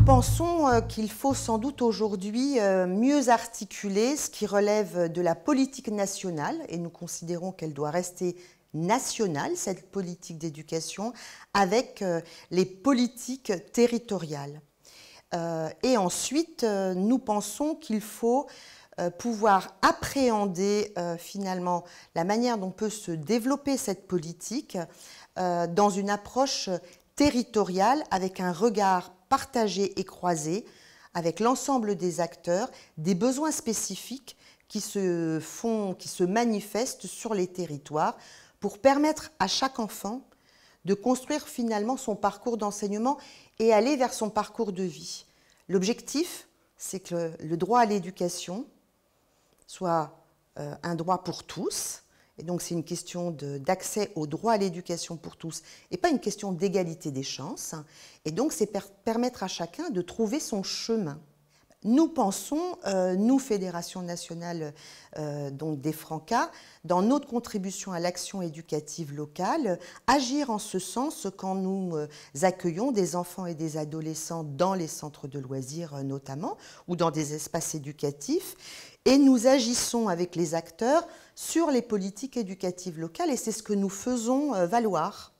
nous pensons euh, qu'il faut sans doute aujourd'hui euh, mieux articuler ce qui relève de la politique nationale, et nous considérons qu'elle doit rester nationale, cette politique d'éducation, avec euh, les politiques territoriales. Et ensuite, nous pensons qu'il faut pouvoir appréhender finalement la manière dont peut se développer cette politique dans une approche territoriale avec un regard partager et croiser avec l'ensemble des acteurs des besoins spécifiques qui se font, qui se manifestent sur les territoires pour permettre à chaque enfant de construire finalement son parcours d'enseignement et aller vers son parcours de vie. L'objectif, c'est que le droit à l'éducation soit euh, un droit pour tous, et donc c'est une question d'accès au droit à l'éducation pour tous et pas une question d'égalité des chances. Et donc c'est permettre à chacun de trouver son chemin. Nous pensons, euh, nous, Fédération nationale euh, donc des Francas, dans notre contribution à l'action éducative locale, agir en ce sens quand nous euh, accueillons des enfants et des adolescents dans les centres de loisirs notamment, ou dans des espaces éducatifs, et nous agissons avec les acteurs sur les politiques éducatives locales, et c'est ce que nous faisons valoir.